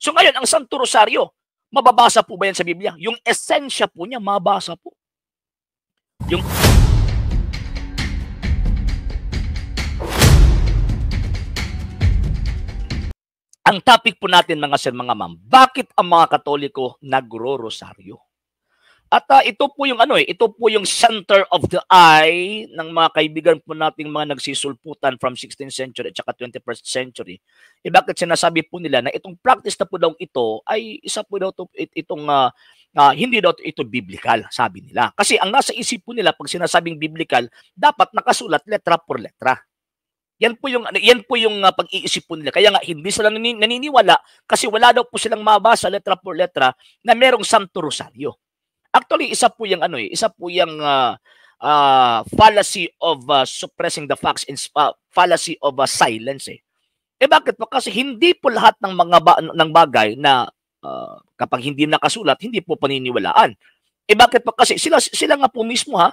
So ngayon, ang Santo Rosario, mababasa po ba yan sa Biblia? Yung esensya po niya, mabasa po. Yung... Ang topic po natin mga sir, mga ma'am, bakit ang mga Katoliko nagro-rosaryo? At uh, ito po yung ano eh, ito po yung center of the eye ng mga kaibigan po nating mga nagsisulputan from 16th century at saka 21st century. Eh bakit sinasabi po nila na itong practice na po daw ito ay isa po daw to, it, itong uh, uh, hindi daw ito biblical, sabi nila. Kasi ang nasa isip po nila pag sinasabing biblical, dapat nakasulat letra por letra. Yan po yung yan po yung uh, pag-iisip po nila. Kaya nga hindi sila naniniwala kasi wala daw po silang mabasa letra por letra na merong Santo Rosario. Actually, isa po yung ano eh, isa po yung uh, uh, fallacy of uh, suppressing the facts and uh, fallacy of uh, silence eh. Eh bakit po? Kasi hindi po lahat ng mga ba- ng bagay na uh, kapag hindi nakasulat, hindi po paniniwalaan. Eh bakit po? Kasi sila, sila nga po mismo ha,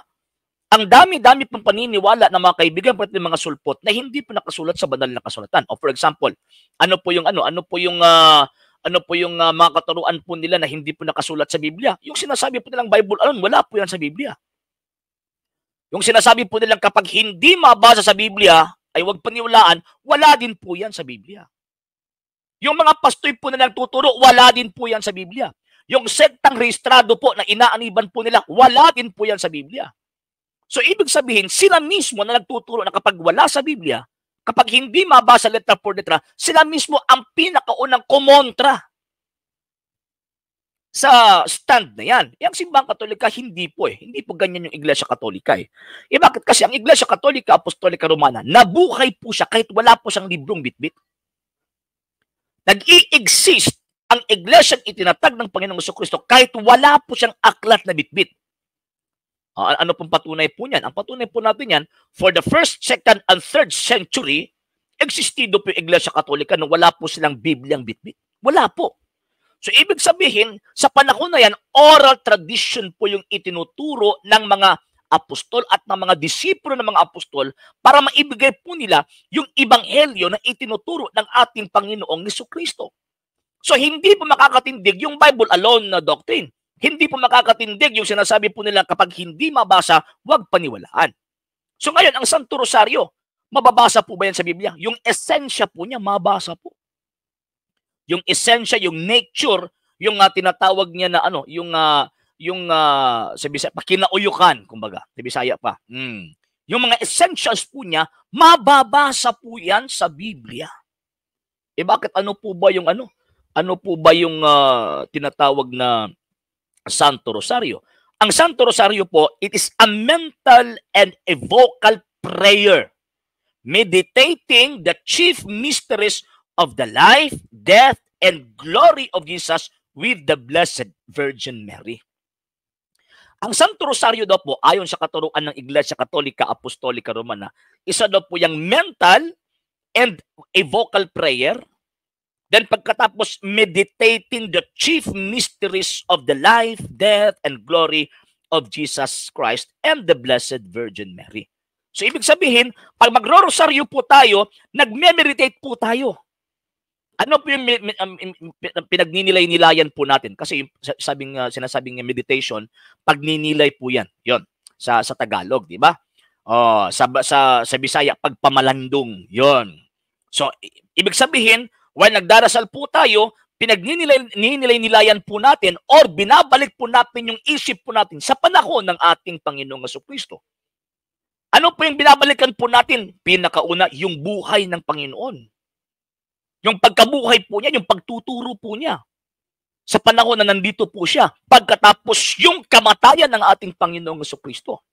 ang dami-dami pang paniniwala ng mga kaibigan pati mga sulpot na hindi po nakasulat sa banal na kasulatan. O for example, ano po yung ano, ano po yung uh, ano po yung uh, mga katuruan po nila na hindi po nakasulat sa Biblia. Yung sinasabi po nilang Bible alone, wala po yan sa Biblia. Yung sinasabi po nilang kapag hindi mabasa sa Biblia, ay huwag paniwalaan, wala din po yan sa Biblia. Yung mga pastoy po nilang tuturo, wala din po yan sa Biblia. Yung sektang rehistrado po na inaaniban po nila, wala din po yan sa Biblia. So ibig sabihin, sila mismo na nagtuturo na kapag wala sa Biblia, kapag hindi mabasa letra for letra, sila mismo ang pinakaunang kumontra sa stand na yan. Yung simbang katolika, hindi po eh. Hindi po ganyan yung Iglesia Katolika eh. E bakit? Kasi ang Iglesia Katolika, Apostolika Romana, nabuhay po siya kahit wala po siyang librong bitbit. Nag-i-exist ang Iglesia itinatag ng Panginoong Kristo kahit wala po siyang aklat na bitbit. Uh, ano pong patunay po niyan? Ang patunay po natin yan, for the first, second, and third century, existido po yung Iglesia Katolika nung wala po silang Bibliang bitbit. Wala po. So, ibig sabihin, sa panahon na yan, oral tradition po yung itinuturo ng mga apostol at ng mga disipulo ng mga apostol para maibigay po nila yung ibanghelyo na itinuturo ng ating Panginoong Kristo. So, hindi po makakatindig yung Bible alone na doctrine. Hindi po makakatindig yung sinasabi po nila kapag hindi mabasa, huwag paniwalaan. So ngayon, ang Santo Rosario, mababasa po ba yan sa Biblia? Yung esensya po niya, mabasa po. Yung esensya, yung nature, yung uh, tinatawag niya na ano, yung uh, yung uh, sa Bisaya, pakinauyukan, kumbaga, sa Bisaya pa. Mm. Yung mga essentials po niya, mababasa po yan sa Biblia. Eh bakit ano po ba yung ano? Ano po ba yung uh, tinatawag na Santo Rosario. Ang Santo Rosario po, it is a mental and a vocal prayer meditating the chief mysteries of the life, death, and glory of Jesus with the Blessed Virgin Mary. Ang Santo Rosario daw po, ayon sa katuruan ng Iglesia Katolika Apostolika Romana, isa daw po yung mental and a vocal prayer Then pagkatapos, meditating the chief mysteries of the life, death, and glory of Jesus Christ and the Blessed Virgin Mary. So ibig sabihin, pag magro-rosaryo po tayo, nag meditate po tayo. Ano po yung um, um, pinagninilay-nilayan po natin? Kasi sabing, uh, sinasabing meditation, pagninilay po yan. Yun, sa, sa Tagalog, di ba? Oh, sa, sa, sa Bisaya, pagpamalandong. Yun. So, ibig sabihin, While nagdarasal po tayo, pinagninilayan po natin or binabalik po natin yung isip po natin sa panahon ng ating Panginoong Kristo. Ano po yung binabalikan po natin? Pinakauna, yung buhay ng Panginoon. Yung pagkabuhay po niya, yung pagtuturo po niya. Sa panahon na nandito po siya, pagkatapos yung kamatayan ng ating Panginoong Kristo.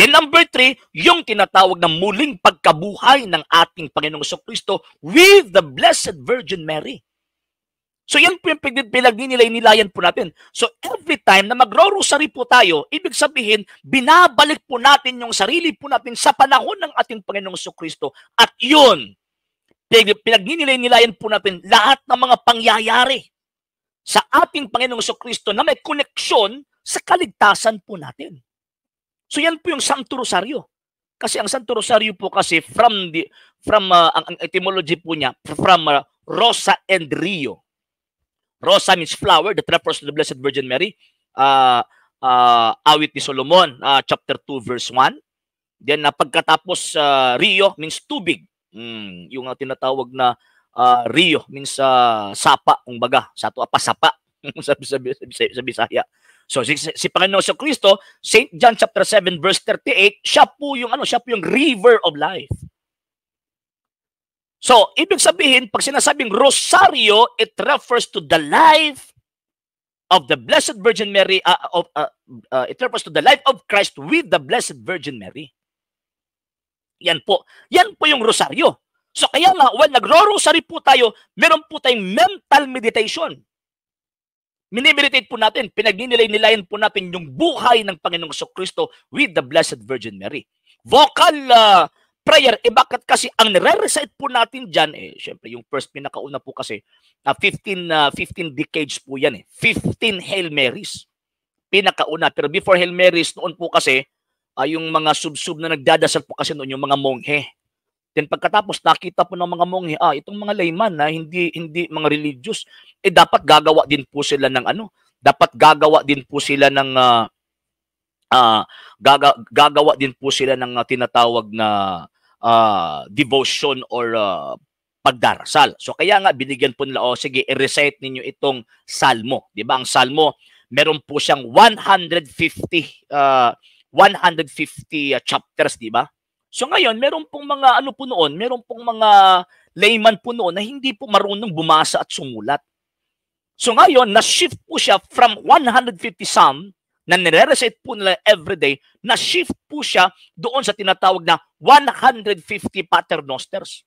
Then number three, yung tinatawag na muling pagkabuhay ng ating Panginoong Kristo with the Blessed Virgin Mary. So yan po yung pinag-nilay-nilayan po natin. So every time na magro-rosary po tayo, ibig sabihin, binabalik po natin yung sarili po natin sa panahon ng ating Panginoong Kristo. At yun, pinag nilayan po natin lahat ng mga pangyayari sa ating Panginoong Kristo na may koneksyon sa kaligtasan po natin. So yan po yung Santo Rosario. Kasi ang Santo Rosario po kasi from the from uh, ang, etymology po niya from uh, Rosa and Rio. Rosa means flower that refers to the Blessed Virgin Mary. Uh, uh, awit ni Solomon, uh, chapter 2 verse 1. Then na uh, pagkatapos uh, Rio means tubig. Mm, yung uh, tinatawag na uh, Rio means uh, sapa, baga sa to apa sapa. sabi, sabi, sabi, sabi, sa Bisaya. So si, si Panginoon sa Kristo, St. John chapter 7 verse 38, siya po yung ano, siya po yung river of life. So, ibig sabihin, pag sinasabing rosaryo, it refers to the life of the Blessed Virgin Mary, uh, of, uh, uh, it refers to the life of Christ with the Blessed Virgin Mary. Yan po. Yan po yung rosaryo. So kaya nga, when nagro-rosary po tayo, meron po tayong mental meditation. Minimilitate po natin, pinagninilay-nilayan po natin yung buhay ng Panginoong So Kristo with the Blessed Virgin Mary. Vocal uh, prayer, eh bakit kasi ang nire-recite po natin dyan, eh, syempre yung first pinakauna po kasi, uh, 15, uh, 15 decades po yan eh. 15 Hail Marys. Pinakauna. Pero before Hail Marys, noon po kasi, uh, yung mga sub-sub na nagdadasal po kasi noon, yung mga monghe Then pagkatapos nakita po ng mga monghe, ah, itong mga layman na ah, hindi hindi mga religious, eh dapat gagawa din po sila ng ano? Dapat gagawa din po sila ng uh, uh, gaga, gagawa din po sila ng uh, tinatawag na uh, devotion or uh, pagdarasal. So kaya nga binigyan po nila, oh sige, i-recite ninyo itong salmo. 'Di ba? Ang salmo, meron po siyang 150 uh, 150 uh, chapters, 'di ba? So ngayon, meron pong mga ano po noon, meron pong mga layman po noon na hindi po marunong bumasa at sumulat. So ngayon, na-shift po siya from 150 psalm na nire-recite po nila everyday, na-shift po siya doon sa tinatawag na 150 paternosters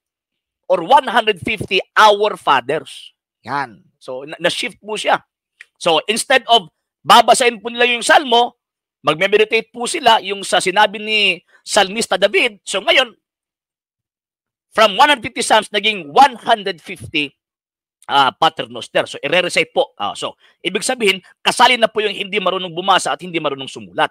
or 150 our fathers. Yan. So na-shift po siya. So instead of babasahin po nila yung salmo, Magme-meditate po sila yung sa sinabi ni Salmista David. So ngayon, from 150 Psalms, naging 150 uh, ah, paternoster. So, i-recite po. Uh, so, ibig sabihin, kasali na po yung hindi marunong bumasa at hindi marunong sumulat.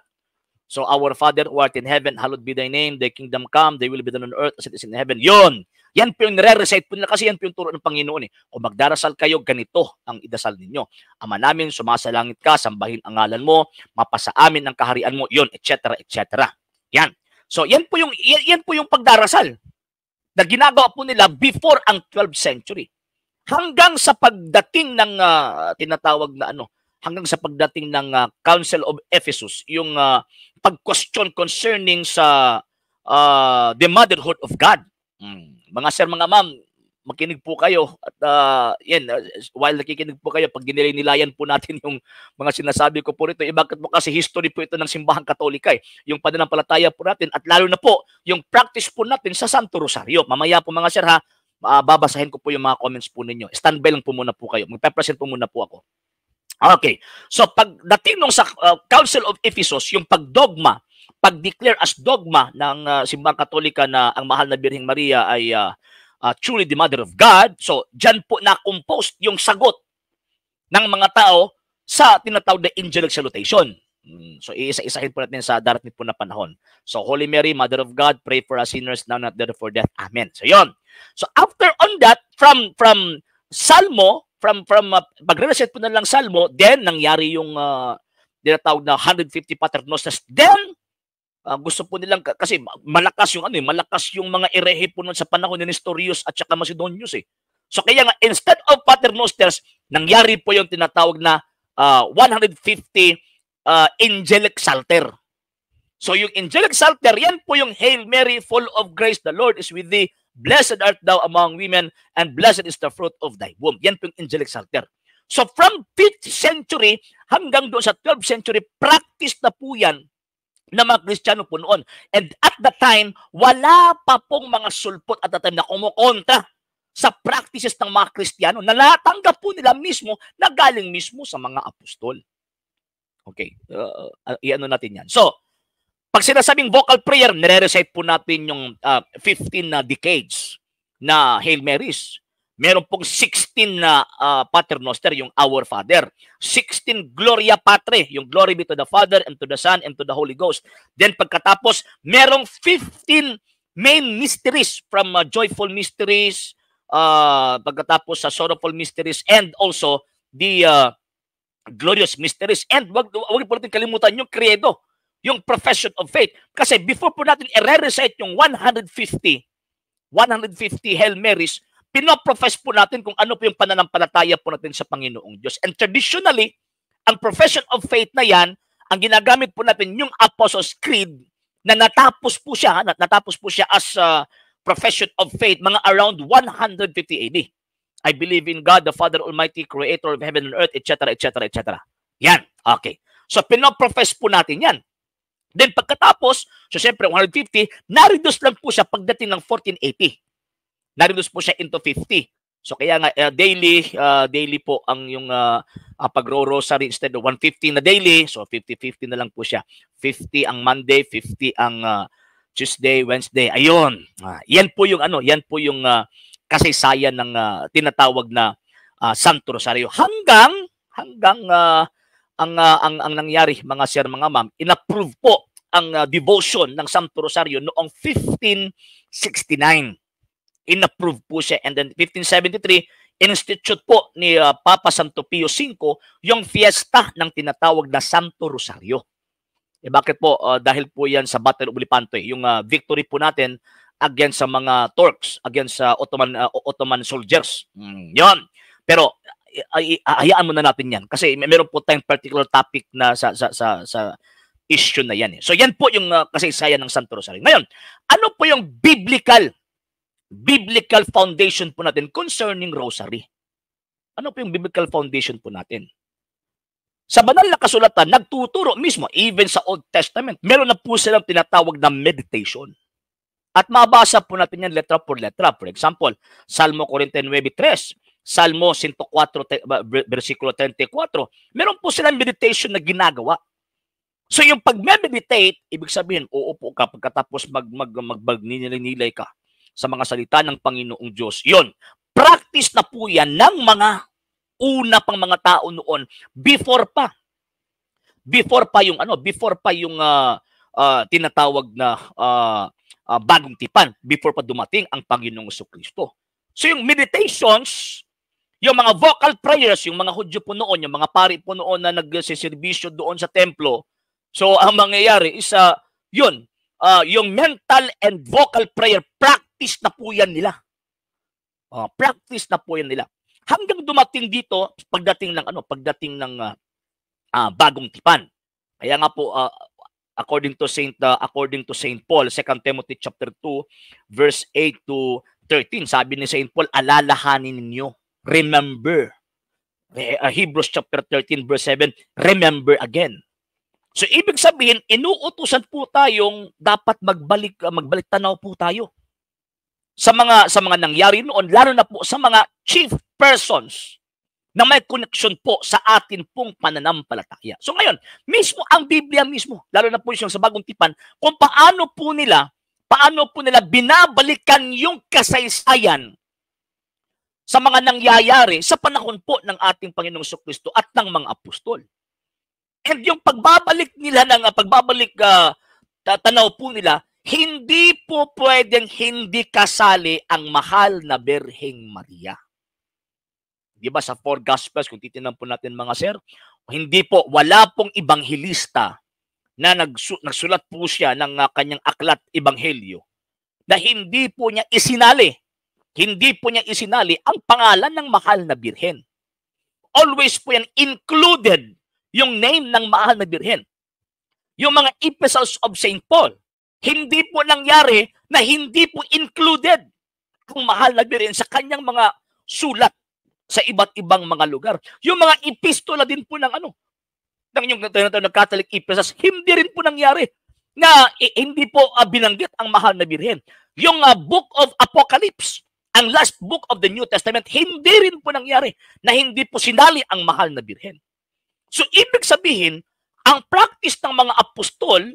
So, our Father who art in heaven, hallowed be thy name, thy kingdom come, thy will be done on earth as it is in heaven. Yon! Yan po yung nire-recite po nila kasi yan po yung turo ng Panginoon eh. Kung magdarasal kayo, ganito ang idasal ninyo. Ama namin, sumasalangit ka, sambahin ang ngalan mo, mapasa amin ang kaharian mo, yon etc., etc. Yan. So, yan po yung, yan, yan po yung pagdarasal na ginagawa po nila before ang 12th century. Hanggang sa pagdating ng uh, tinatawag na ano, hanggang sa pagdating ng uh, Council of Ephesus, yung uh, pag-question concerning sa uh, the motherhood of God. Mm. Mga sir, mga ma'am, makinig po kayo at uh, yan, ah, while nakikinig po kayo, pag ginilay po natin yung mga sinasabi ko po rito, eh, bakit po kasi history po ito ng simbahang katolika eh, yung pananampalataya po natin at lalo na po yung practice po natin sa Santo Rosario. Mamaya po mga sir ha, uh, babasahin ko po yung mga comments po ninyo. Standby lang po muna po kayo. Magpe-present po muna po ako. Okay. So pagdating nung sa uh, Council of Ephesus, yung pagdogma pag-declare as dogma ng uh, ah, Simbang Katolika na ang mahal na Birheng Maria ay uh, uh, truly the Mother of God. So, dyan po na-composed yung sagot ng mga tao sa tinatawag na angelic salutation. Hmm, so, iisa-isahin po natin sa darating po na panahon. So, Holy Mary, Mother of God, pray for us sinners now and at the for death. Amen. So, yon. So, after on that, from from Salmo, from from uh, pag po na lang Salmo, then nangyari yung uh, tinatawag na 150 Paternoster. Then, uh, gusto po nilang kasi malakas yung ano eh, malakas yung mga irehe po noon sa panahon ni Nestorius at saka Macedonius eh. So kaya nga instead of paternosters, nangyari po yung tinatawag na uh, 150 uh, angelic salter. So yung angelic salter, yan po yung Hail Mary, full of grace, the Lord is with thee. Blessed art thou among women, and blessed is the fruit of thy womb. Yan po yung angelic salter. So from 5th century hanggang doon sa 12th century, practice na po yan na mga Kristiyano po noon. And at that time, wala pa pong mga sulpot at that time na kumukontra sa practices ng mga Kristiyano na natanggap po nila mismo na galing mismo sa mga apostol. Okay, uh, uh i natin yan. So, pag sinasabing vocal prayer, nire-recite po natin yung uh, 15 na decades na Hail Marys. Meron pong 16 na uh, Pater yung Our Father. 16 Gloria Patre, yung Glory be to the Father and to the Son and to the Holy Ghost. Then pagkatapos, merong 15 main mysteries from uh, Joyful Mysteries, uh, pagkatapos sa Sorrowful Mysteries, and also the uh, Glorious Mysteries. And wag, wag po natin kalimutan yung credo, yung profession of faith. Kasi before po natin i-recite yung 150, 150 Hail Marys, pinoprofess po natin kung ano po yung pananampalataya po natin sa Panginoong Diyos. And traditionally, ang profession of faith na yan, ang ginagamit po natin yung Apostles' Creed na natapos po siya, nat natapos po siya as a profession of faith mga around 150 AD. I believe in God, the Father Almighty, Creator of heaven and earth, etc., etc., etc. Yan. Okay. So, pinoprofess po natin yan. Then, pagkatapos, so siyempre, 150, na-reduce lang po siya pagdating ng 1480 na-reduce po siya into 50. So kaya nga uh, daily uh, daily po ang yung uh, uh, pagro-rosary instead of 150 na daily, so 50-50 na lang po siya. 50 ang Monday, 50 ang uh, Tuesday, Wednesday. Ayun. Uh, yan po yung ano, yan po yung uh, kasaysayan ng uh, tinatawag na uh, Santo Rosario hanggang hanggang uh, ang, uh, ang ang nangyari mga sir mga ma'am, inapprove po ang uh, devotion ng Santo Rosario noong 1569 inapprove po siya. And then 1573, institute po ni uh, Papa Santo Pio V yung fiesta ng tinatawag na Santo Rosario. Eh bakit po? Uh, dahil po yan sa Battle of Lepanto, eh. yung uh, victory po natin against sa mga Turks, against sa uh, Ottoman, uh, Ottoman soldiers. Mm, yon. Pero ay, hayaan muna natin yan kasi may meron po tayong particular topic na sa sa sa, sa issue na yan. Eh. So yan po yung uh, kasaysayan ng Santo Rosario. Ngayon, ano po yung biblical biblical foundation po natin concerning rosary. Ano po yung biblical foundation po natin? Sa banal na kasulatan, nagtuturo mismo, even sa Old Testament, meron na po silang tinatawag na meditation. At mabasa po natin yan letra por letra. For example, Salmo 49.3, Salmo 104, versikulo 34, meron po silang meditation na ginagawa. So yung pag-meditate, ibig sabihin, uupo ka pagkatapos mag, mag, mag, mag, mag ka sa mga salita ng Panginoong Diyos. Yon, practice na po yan ng mga una pang mga tao noon before pa. Before pa yung ano, before pa yung uh, uh, tinatawag na uh, uh, bagong tipan, before pa dumating ang Panginoong Kristo. So yung meditations, yung mga vocal prayers, yung mga Hudyo po noon, yung mga pari po noon na nagsiservisyo doon sa templo, so ang mangyayari is uh, yun, uh, yung mental and vocal prayer practice practice na po yan nila. Uh, practice na po yan nila. Hanggang dumating dito, pagdating ng ano, pagdating ng uh, uh, bagong tipan. Kaya nga po uh, according to Saint uh, according to Saint Paul, 2 Timothy chapter 2 verse 8 to 13, sabi ni Saint Paul, alalahanin ninyo, remember. Uh, Hebrews chapter 13 verse 7, remember again. So ibig sabihin, inuutusan po tayong dapat magbalik magbalik tanaw po tayo sa mga sa mga nangyari noon lalo na po sa mga chief persons na may connection po sa atin pong pananampalataya. So ngayon, mismo ang Biblia mismo, lalo na po siyang sa Bagong Tipan, kung paano po nila, paano po nila binabalikan yung kasaysayan sa mga nangyayari sa panahon po ng ating Panginoong Kristo at ng mga apostol. And yung pagbabalik nila ng pagbabalik uh, tanaw po nila hindi po pwedeng hindi kasali ang mahal na Birhing Maria. Di ba sa four gospels, kung titinan po natin mga sir, hindi po, wala pong ibanghilista na nagsulat po siya ng ah, kanyang aklat ebanghelyo na hindi po niya isinali, hindi po niya isinali ang pangalan ng mahal na birhen. Always po yan included yung name ng mahal na birhen. Yung mga epistles of St. Paul, hindi po nangyari na hindi po included kung mahal na birin sa kanyang mga sulat sa iba't ibang mga lugar. Yung mga epistola din po ng ano, ng yung tinatawag na Catholic epistles, hindi rin po nangyari na eh, hindi po uh, binanggit ang mahal na birhen. Yung uh, book of Apocalypse, ang last book of the New Testament, hindi rin po nangyari na hindi po sinali ang mahal na birhen. So ibig sabihin, ang practice ng mga apostol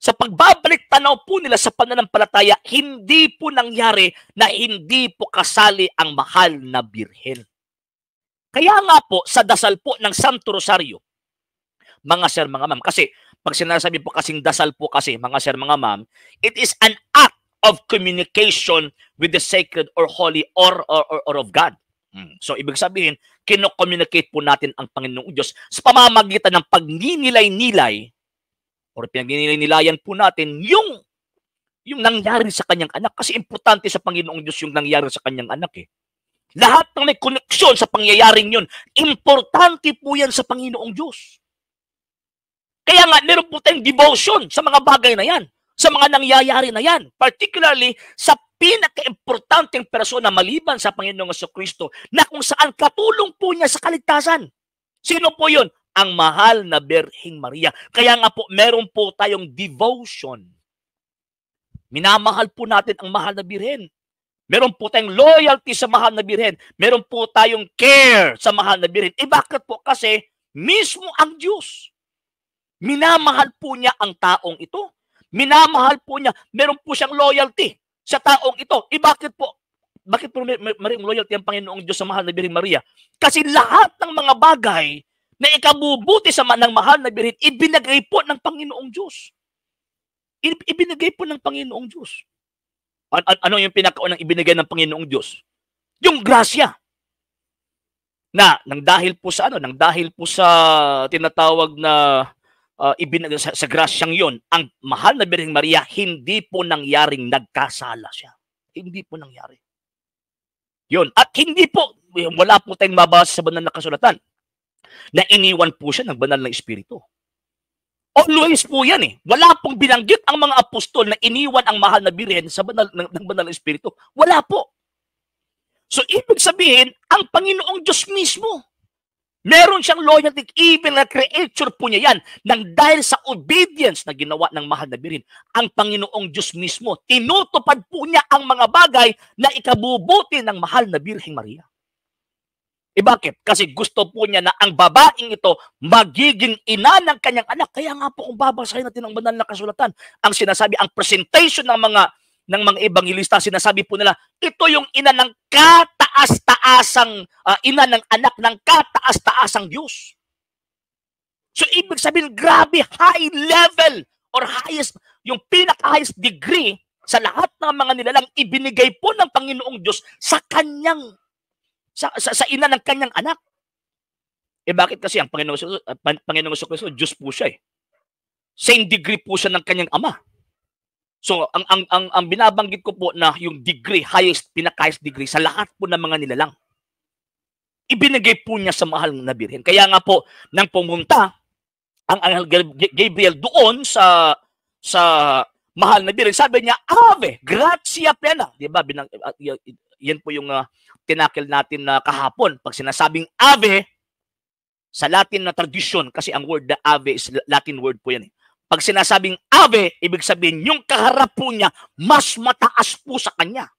sa pagbabalik tanaw po nila sa pananampalataya, hindi po nangyari na hindi po kasali ang mahal na birhen. Kaya nga po, sa dasal po ng Santo Rosario, mga sir, mga ma'am, kasi pag sinasabi po kasing dasal po kasi, mga sir, mga ma'am, it is an act of communication with the sacred or holy or, or, or, or of God. Hmm. So, ibig sabihin, kinokommunicate po natin ang Panginoong Diyos sa pamamagitan ng pagninilay-nilay or pinagnilayan po natin yung yung nangyari sa kanyang anak kasi importante sa Panginoong Diyos yung nangyari sa kanyang anak eh. Lahat ng may koneksyon sa pangyayaring yun, importante po yan sa Panginoong Diyos. Kaya nga, meron po tayong devotion sa mga bagay na yan, sa mga nangyayari na yan, particularly sa pinaka-importanteng persona maliban sa Panginoong Kristo na kung saan katulong po niya sa kaligtasan. Sino po yun? ang mahal na Birhing Maria. Kaya nga po, meron po tayong devotion. Minamahal po natin ang mahal na Birhen. Meron po tayong loyalty sa mahal na Birhen. Meron po tayong care sa mahal na Birhen. Eh bakit po? Kasi mismo ang Diyos. Minamahal po niya ang taong ito. Minamahal po niya. Meron po siyang loyalty sa taong ito. Eh bakit po? Bakit po may, loyalty ang Panginoong Diyos sa mahal na Birhen Maria? Kasi lahat ng mga bagay na ikabubuti sa manang mahal na birit, ibinagay po ng Panginoong Diyos. Ibinagay po ng Panginoong Diyos. An- an- ano yung pinakaunang ibinigay ng Panginoong Diyos? Yung grasya. Na, nang dahil po sa ano, nang dahil po sa tinatawag na uh, ibinag sa, sa grasyang yon, ang mahal na Birheng Maria, hindi po nangyaring nagkasala siya. Hindi po nangyari. 'Yon. At hindi po, wala po tayong mabasa sa banal na kasulatan na iniwan po siya ng banal na espiritu. Always po yan eh. Wala pong binanggit ang mga apostol na iniwan ang mahal na birhen sa banal, ng, ng banal na espiritu. Wala po. So ibig sabihin, ang Panginoong Diyos mismo, meron siyang loyalty even na creature po niya yan nang dahil sa obedience na ginawa ng mahal na birhen, Ang Panginoong Diyos mismo, tinutupad po niya ang mga bagay na ikabubuti ng mahal na Birheng Maria. Eh bakit? Kasi gusto po niya na ang babaeng ito magiging ina ng kanyang anak. Kaya nga po kung babasahin natin ang banal na kasulatan, ang sinasabi, ang presentation ng mga ng mga ebanghelista, sinasabi po nila, ito yung ina ng kataas-taasang, uh, ina ng anak ng kataas-taasang Diyos. So, ibig sabihin, grabe, high level or highest, yung pinaka-highest degree sa lahat ng mga nilalang ibinigay po ng Panginoong Diyos sa kanyang sa, sa, sa ina ng kanyang anak. Eh bakit kasi ang Panginoong Kristo, ah, Panginoong Kristo, Diyos po siya eh. Same degree po siya ng kanyang ama. So ang ang ang, ang binabanggit ko po na yung degree highest pinaka-highest degree sa lahat po ng mga nilalang. Ibinigay po niya sa mahal na birhen. Kaya nga po nang pumunta ang Angel Gabriel doon sa sa mahal na birhen, sabi niya, "Ave, gratia plena." 'Di ba? Binang, ah, yan po yung uh, tinakil natin na uh, kahapon. Pag sinasabing ave, sa Latin na tradisyon, kasi ang word na ave is Latin word po yan. Eh. Pag sinasabing ave, ibig sabihin yung kaharap po niya, mas mataas po sa kanya.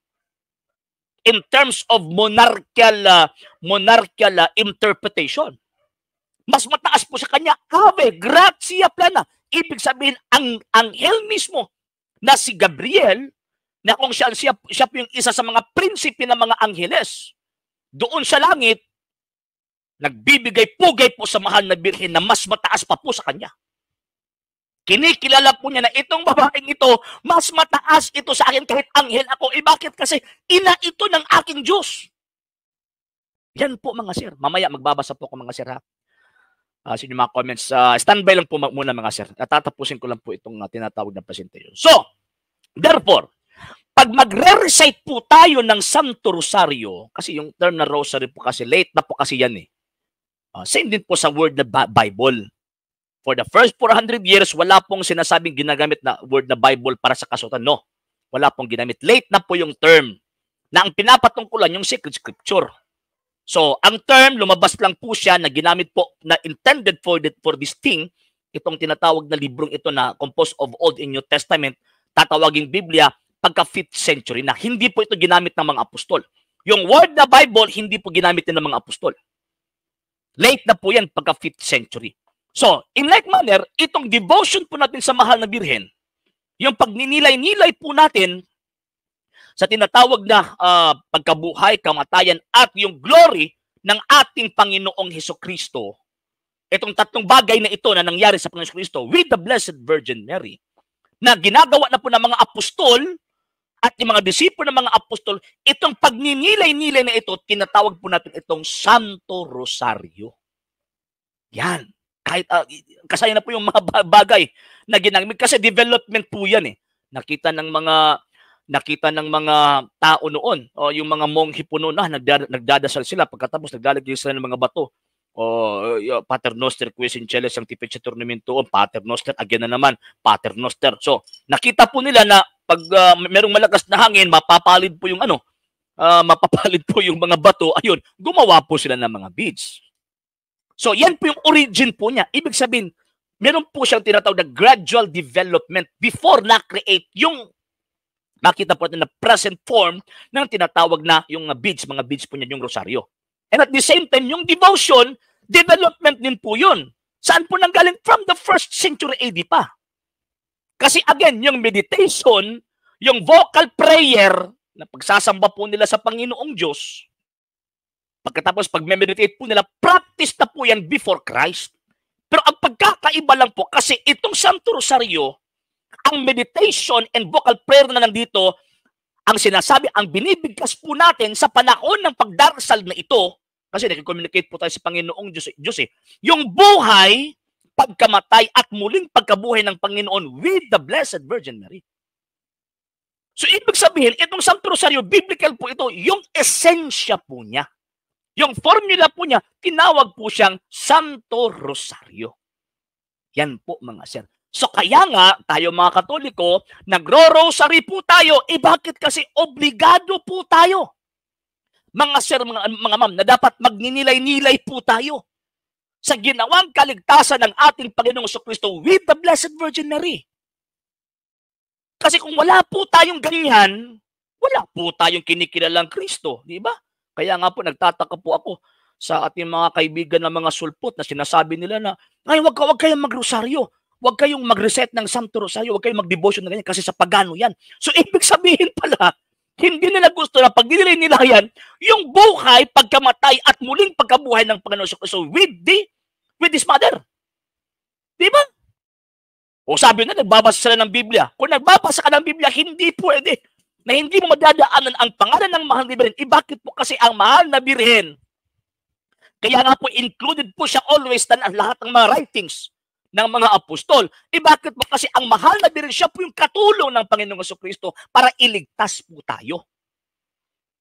In terms of monarchial, uh, ah, monarchial uh, ah, interpretation. Mas mataas po sa kanya, ave, gratia plena. Ibig sabihin, ang anghel mismo na si Gabriel na kung siya, siya, siya po yung isa sa mga prinsipe ng mga angheles. Doon sa langit, nagbibigay pugay po sa mahal na birhen na mas mataas pa po sa kanya. Kinikilala po niya na itong babaeng ito, mas mataas ito sa akin kahit anghel ako. Eh bakit? Kasi ina ito ng aking Diyos. Yan po mga sir. Mamaya magbabasa po ako mga sir ha. Uh, ah, sino mga comments. Uh, standby lang po muna mga sir. Tatapusin ko lang po itong uh, tinatawag na presentation. So, therefore, pag magre-recite po tayo ng Santo Rosario, kasi yung term na rosary po kasi, late na po kasi yan eh. Uh, same din po sa word na Bible. For the first 400 years, wala pong sinasabing ginagamit na word na Bible para sa kasutan. No, wala pong ginamit. Late na po yung term na ang pinapatungkulan yung sacred scripture. So, ang term, lumabas lang po siya na ginamit po, na intended for, the, for this thing, itong tinatawag na librong ito na composed of Old and New Testament, tatawaging Biblia, pagka 5th century na hindi po ito ginamit ng mga apostol. Yung word na Bible, hindi po ginamit ng mga apostol. Late na po yan pagka 5th century. So, in like manner, itong devotion po natin sa mahal na birhen, yung pagninilay-nilay po natin sa tinatawag na uh, pagkabuhay, kamatayan, at yung glory ng ating Panginoong Heso Kristo, itong tatlong bagay na ito na nangyari sa Panginoong Kristo with the Blessed Virgin Mary, na ginagawa na po ng mga apostol at yung mga disipulo ng mga apostol, itong pagninilay-nilay na ito, tinatawag po natin itong Santo Rosario. Yan. Kahit, uh, kasaya na po yung mga bagay na ginamit. Kasi development po yan eh. Nakita ng mga nakita ng mga tao noon o yung mga monghi po noon ah, nagdadasal sila pagkatapos naglalagay sila ng mga bato o uh, Pater Noster Quiz in Chile Sanctificator Numento o Pater Noster again na naman Pater Noster so nakita po nila na pag uh, merong malakas na hangin, mapapalid po yung ano, uh, mapapalid po yung mga bato. Ayun, gumawa po sila ng mga beads. So, yan po yung origin po niya. Ibig sabihin, meron po siyang tinatawag na gradual development before na-create yung makita po natin na present form ng tinatawag na yung uh, beads, mga beads po niya, yung rosaryo. And at the same time, yung devotion, development din po yun. Saan po nanggaling? From the first century AD pa. Kasi again, yung meditation, yung vocal prayer, na pagsasamba po nila sa Panginoong Diyos, pagkatapos pag-meditate po nila, practice na po yan before Christ. Pero ang pagkakaiba lang po, kasi itong Santo Rosario, ang meditation and vocal prayer na nandito, ang sinasabi, ang binibigkas po natin sa panahon ng pagdarasal na ito, kasi nag-communicate po tayo sa Panginoong Diyos, Diyos eh, yung buhay pagkamatay at muling pagkabuhay ng Panginoon with the Blessed Virgin Mary. So ibig sabihin, itong Santo Rosario, biblical po ito, yung esensya po niya. Yung formula po niya, tinawag po siyang Santo Rosario. Yan po mga sir. So kaya nga, tayo mga Katoliko, nagro-rosary po tayo. Eh bakit kasi obligado po tayo? Mga sir, mga, mga ma'am, na dapat magninilay-nilay po tayo sa ginawang kaligtasan ng ating Panginoong Kristo with the Blessed Virgin Mary. Kasi kung wala po tayong ganyan, wala po tayong kinikilalang Kristo, di ba? Kaya nga po nagtataka po ako sa ating mga kaibigan ng mga sulpot na sinasabi nila na, ay, wag, wag kayong magrosaryo, wag kayong mag-reset ng Santo Rosario, wag kayong mag-devotion na ganyan kasi sa pagano yan. So, ibig sabihin pala, hindi nila gusto na pag dinilay nila yan, yung buhay, pagkamatay, at muling pagkabuhay ng Panginoon sa Kristo with the, with his mother. Di ba? O sabi na, nagbabasa sila ng Biblia. Kung nagbabasa ka ng Biblia, hindi pwede na hindi mo madadaanan ang pangalan ng mahal na birhen. Eh, bakit po kasi ang mahal na birhen? Kaya nga po, included po siya always na lahat ng mga writings ng mga apostol. E bakit ba kasi ang mahal na birhen siya po yung katulong ng Panginoong Kristo para iligtas po tayo.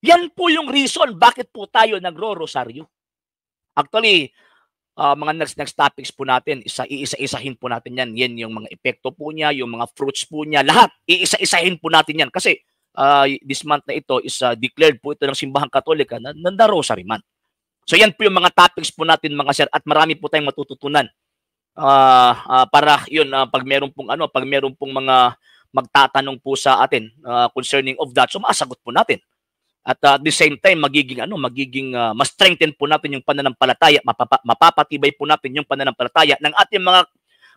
Yan po yung reason bakit po tayo nagro-rosaryo. Actually, uh, mga next next topics po natin, isa iisa-isahin po natin yan. Yan yung mga epekto po niya, yung mga fruits po niya, lahat iisa-isahin po natin yan kasi uh, this month na ito is uh, declared po ito ng Simbahan Katolika na, na Rosary Month. So yan po yung mga topics po natin mga sir at marami po tayong matututunan uh, uh, para yun uh, pag meron pong ano pag meron pong mga magtatanong po sa atin uh, concerning of that so masagot po natin at uh, at the same time magiging ano magiging uh, mas strengthen po natin yung pananampalataya mapapa, mapapatibay po natin yung pananampalataya ng ating mga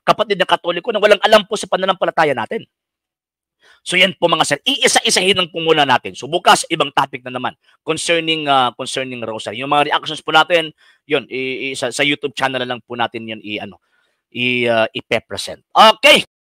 kapatid na katoliko na walang alam po sa pananampalataya natin So yan po mga sir, iisa-isahin lang po muna natin. So bukas, ibang topic na naman concerning uh, concerning Rosa. Yung mga reactions po natin, yun, i- i- sa, sa YouTube channel na lang po natin yun i-ano, i-represent. Ah, uh, okay!